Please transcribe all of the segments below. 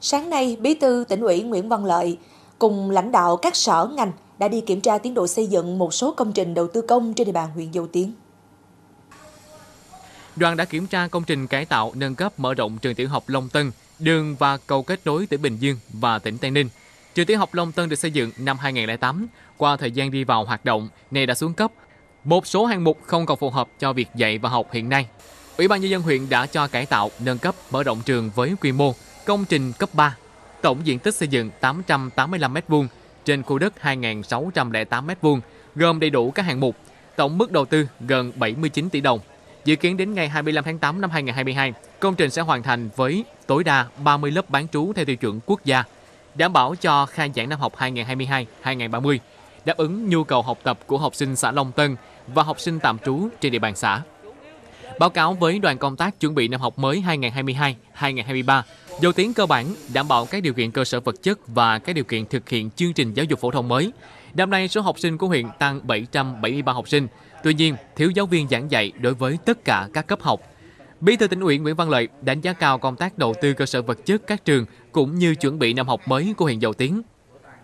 Sáng nay, Bí thư tỉnh ủy Nguyễn Văn Lợi cùng lãnh đạo các sở ngành đã đi kiểm tra tiến độ xây dựng một số công trình đầu tư công trên địa bàn huyện Dầu Tiếng. Đoàn đã kiểm tra công trình cải tạo, nâng cấp, mở rộng trường tiểu học Long Tân, đường và cầu kết nối tỉnh Bình Dương và tỉnh Tây Ninh. Trường tiểu học Long Tân được xây dựng năm 2008, qua thời gian đi vào hoạt động, nay đã xuống cấp. Một số hạng mục không còn phù hợp cho việc dạy và học hiện nay. Ủy ban nhân dân huyện đã cho cải tạo, nâng cấp, mở rộng trường với quy mô Công trình cấp 3, tổng diện tích xây dựng 885 m2 trên khu đất 2.608 m2, gồm đầy đủ các hạng mục, tổng mức đầu tư gần 79 tỷ đồng. Dự kiến đến ngày 25 tháng 8 năm 2022, công trình sẽ hoàn thành với tối đa 30 lớp bán trú theo tiêu chuẩn quốc gia, đảm bảo cho khai giảng năm học 2022-2030, đáp ứng nhu cầu học tập của học sinh xã Long Tân và học sinh tạm trú trên địa bàn xã. Báo cáo với đoàn công tác chuẩn bị năm học mới 2022-2023, dầu tiếng cơ bản đảm bảo các điều kiện cơ sở vật chất và các điều kiện thực hiện chương trình giáo dục phổ thông mới. Năm nay, số học sinh của huyện tăng 773 học sinh. Tuy nhiên, thiếu giáo viên giảng dạy đối với tất cả các cấp học. Bí thư tỉnh ủy Nguyễn Văn Lợi đánh giá cao công tác đầu tư cơ sở vật chất các trường cũng như chuẩn bị năm học mới của huyện Dầu Tiến.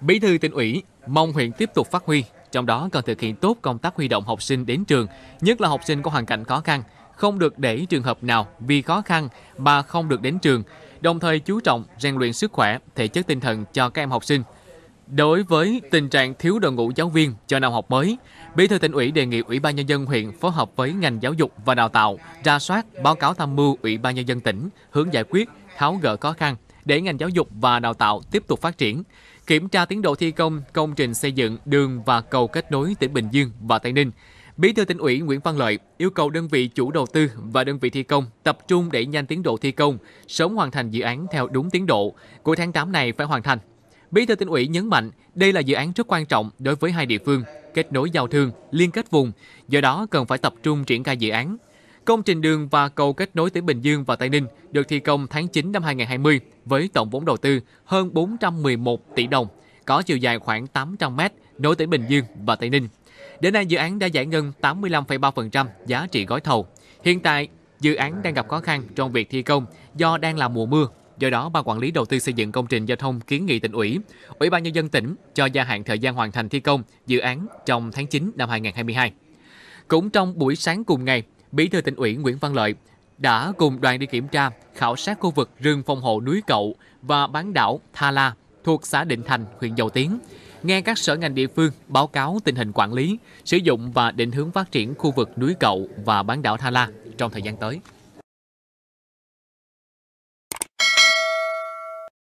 Bí thư tỉnh ủy mong huyện tiếp tục phát huy, trong đó cần thực hiện tốt công tác huy động học sinh đến trường, nhất là học sinh có hoàn cảnh khó khăn, không được để trường hợp nào vì khó khăn mà không được đến trường, đồng thời chú trọng rèn luyện sức khỏe, thể chất tinh thần cho các em học sinh. Đối với tình trạng thiếu đội ngũ giáo viên cho năm học mới, Bí thư tỉnh ủy đề nghị Ủy ban nhân dân huyện phối hợp với ngành giáo dục và đào tạo ra soát báo cáo tham mưu Ủy ban nhân dân tỉnh hướng giải quyết, tháo gỡ khó khăn để ngành giáo dục và đào tạo tiếp tục phát triển, kiểm tra tiến độ thi công công trình xây dựng đường và cầu kết nối tỉnh Bình Dương và Tây Ninh, Bí thư tỉnh ủy Nguyễn Văn Lợi yêu cầu đơn vị chủ đầu tư và đơn vị thi công tập trung đẩy nhanh tiến độ thi công, sớm hoàn thành dự án theo đúng tiến độ, cuối tháng 8 này phải hoàn thành. Bí thư tỉnh ủy nhấn mạnh đây là dự án rất quan trọng đối với hai địa phương, kết nối giao thương, liên kết vùng, do đó cần phải tập trung triển khai dự án. Công trình đường và cầu kết nối tỉnh Bình Dương và Tây Ninh được thi công tháng 9 năm 2020 với tổng vốn đầu tư hơn 411 tỷ đồng, có chiều dài khoảng 800 m nối tỉnh Bình Dương và Tây Ninh Đến nay dự án đã giải ngân 85,3% giá trị gói thầu. Hiện tại, dự án đang gặp khó khăn trong việc thi công do đang là mùa mưa. Do đó, Ban Quản lý Đầu tư xây dựng công trình giao thông kiến nghị tỉnh ủy, Ủy ban Nhân dân tỉnh cho gia hạn thời gian hoàn thành thi công dự án trong tháng 9 năm 2022. Cũng trong buổi sáng cùng ngày, Bí thư tỉnh ủy Nguyễn Văn Lợi đã cùng đoàn đi kiểm tra, khảo sát khu vực rừng phòng hộ núi Cậu và bán đảo Tha La thuộc xã Định Thành, huyện Dầu Tiến nghe các sở ngành địa phương báo cáo tình hình quản lý, sử dụng và định hướng phát triển khu vực núi Cậu và bán đảo Thala trong thời gian tới.